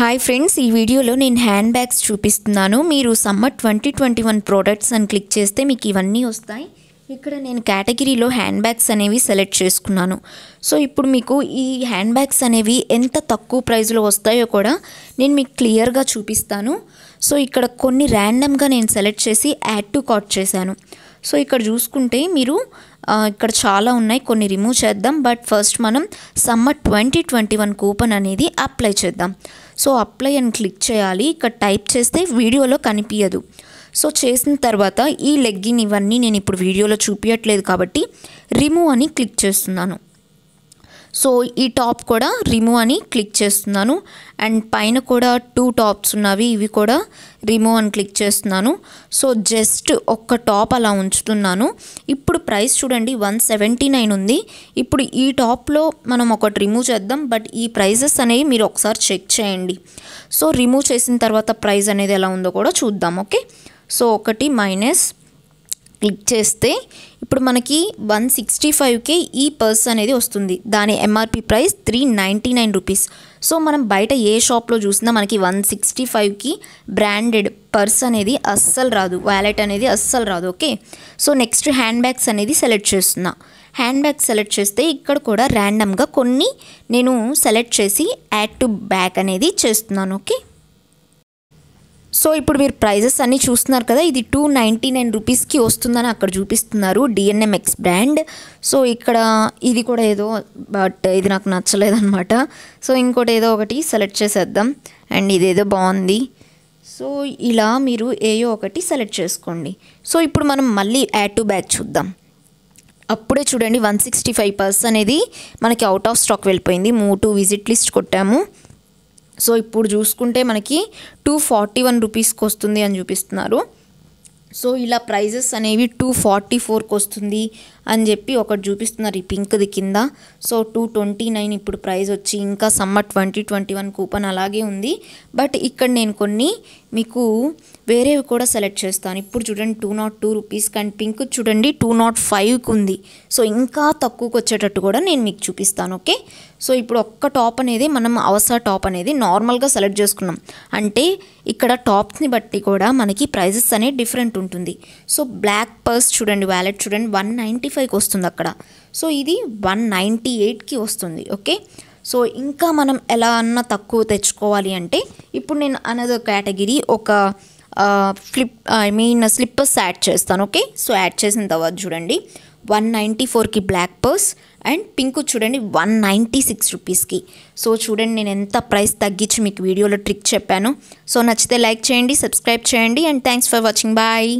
hi friends ఈ వీడియోలో నేను హ్యాండ్ బ్యాగ్స్ చూపిస్తున్నాను మీరు summer twenty twenty one products అని క్లిక్ చేస్తే మీకు ఇవన్నీ వస్తాయి ఇక్కడ నేను కేటగిరీలో హ్యాండ్ బ్యాగ్స్ అనేవి సెలెక్ట్ చేసుకున్నాను సో ఇప్పుడు మీకు ఈ హ్యాండ్ బ్యాగ్స్ అనేవి ఎంత తక్కువ ప్రైస్లో వస్తాయో కూడా నేను మీకు క్లియర్గా చూపిస్తాను సో ఇక్కడ కొన్ని ర్యాండమ్గా నేను సెలెక్ట్ చేసి యాడ్ టు కాట్ చేశాను సో ఇక్కడ చూసుకుంటే మీరు ఇక్కడ చాలా ఉన్నాయి కొన్ని రిమూవ్ చేద్దాం బట్ ఫస్ట్ మనం summer twenty twenty one coupon అనేది అప్లై చేద్దాం సో అప్లై అని క్లిక్ చేయాలి ఇక్కడ టైప్ చేస్తే వీడియోలో కనిపించదు సో చేసిన తర్వాత ఈ లెగ్గిన్ ఇవన్నీ నేను ఇప్పుడు వీడియోలో చూపించట్లేదు కాబట్టి రిమూవ్ అని క్లిక్ చేస్తున్నాను సో ఈ టాప్ కూడా రిమూవ్ అని క్లిక్ చేస్తున్నాను అండ్ పైన కూడా టూ టాప్స్ ఉన్నవి ఇవి కూడా రిమూవ్ అని క్లిక్ చేస్తున్నాను సో జస్ట్ ఒక్క టాప్ అలా ఉంచుతున్నాను ఇప్పుడు ప్రైస్ చూడండి వన్ సెవెంటీ నైన్ ఉంది ఇప్పుడు ఈ టాప్లో మనం ఒకటి రిమూవ్ చేద్దాం బట్ ఈ ప్రైజెస్ అనేవి మీరు ఒకసారి చెక్ చేయండి సో రిమూవ్ చేసిన తర్వాత ప్రైజ్ అనేది ఎలా ఉందో కూడా చూద్దాం ఓకే సో ఒకటి మైనస్ క్లిక్ చేస్తే ఇప్పుడు మనకి వన్ సిక్స్టీ ఫైవ్కే ఈ పర్స్ అనేది వస్తుంది దాని MRP price three ninety nine rupees so మనం బయట ఏ షాప్లో చూసినా మనకి వన్ సిక్స్టీ ఫైవ్కి బ్రాండెడ్ పర్స్ అనేది అస్సలు రాదు వ్యాలెట్ అనేది అస్సలు రాదు okay so next hand bags అనేది సెలెక్ట్ చేస్తున్నా హ్యాండ్ బ్యాగ్ సెలెక్ట్ చేస్తే ఇక్కడ కూడా ర్యాండమ్గా కొన్ని నేను సెలెక్ట్ చేసి యాడ్ టు బ్యాగ్ అనేది చేస్తున్నాను ఓకే సో ఇప్పుడు మీరు ప్రైజెస్ అన్నీ చూస్తున్నారు కదా ఇది టూ నైంటీ నైన్ రూపీస్కి వస్తుందని అక్కడ చూపిస్తున్నారు డిఎన్ఎంఎక్స్ బ్రాండ్ సో ఇక్కడ ఇది కూడా ఏదో బట్ ఇది నాకు నచ్చలేదన్నమాట సో ఇంకోటి ఏదో ఒకటి సెలెక్ట్ చేసేద్దాం అండ్ ఇదేదో బాగుంది సో ఇలా మీరు ఏయో ఒకటి సెలెక్ట్ చేసుకోండి సో ఇప్పుడు మనం మళ్ళీ యాడ్ టు బ్యాగ్ చూద్దాం అప్పుడే చూడండి వన్ సిక్స్టీ ఫైవ్ పర్స్ అనేది మనకి అవుట్ ఆఫ్ స్టాక్ వెళ్ళిపోయింది మూటు విజిట్ లిస్ట్ కొట్టాము సో ఇప్పుడు చూసుకుంటే మనకి టూ ఫార్టీ వన్ రూపీస్కి వస్తుంది అని చూపిస్తున్నారు సో ఇలా ప్రైజెస్ అనేవి టూ ఫార్టీ ఫోర్కి వస్తుంది అని చెప్పి ఒకటి చూపిస్తున్నారు ఈ పింక్ది కింద సో టూ ట్వంటీ నైన్ ఇప్పుడు ప్రైస్ వచ్చి ఇంకా summer twenty twenty one coupon అలాగే ఉంది బట్ ఇక్కడ నేను కొన్ని మీకు వేరేవి కూడా సెలెక్ట్ చేస్తాను ఇప్పుడు చూడండి టూ నాట్ టూ రూపీస్ కానీ పింక్ చూడండి టూ నాట్ ఫైవ్కి ఉంది సో ఇంకా తక్కువకి వచ్చేటట్టు కూడా నేను మీకు చూపిస్తాను ఓకే సో ఇప్పుడు ఒక్క టాప్ అనేది మనం అవసర టాప్ అనేది నార్మల్గా సెలెక్ట్ చేసుకున్నాం అంటే ఇక్కడ టాప్స్ని బట్టి కూడా మనకి ప్రైజెస్ అనేవి డిఫరెంట్ ఉంటుంది సో బ్లాక్ పర్స్ చూడండి వ్యాలెట్ చూడండి వన్ నైంటీ ఫైవ్కి వస్తుంది అక్కడ సో ఇది వన్ నైంటీ ఎయిట్కి వస్తుంది ఓకే సో ఇంకా మనం ఎలా అన్నా తక్కువ తెచ్చుకోవాలి అంటే ఇప్పుడు నేను అనదర్ కేటగిరీ ఒక flip I mean slippers add చేస్తాను ఓకే సో యాడ్ చేసిన తర్వాత చూడండి వన్ నైంటీ ఫోర్కి బ్లాక్ పర్స్ అండ్ పింక్ చూడండి వన్ నైంటీ సిక్స్ రూపీస్కి సో చూడండి నేను ఎంత ప్రైస్ తగ్గించి మీకు వీడియోలో ట్రిక్ చెప్పాను సో నచ్చితే లైక్ చేయండి సబ్స్క్రైబ్ చేయండి and thanks for watching bye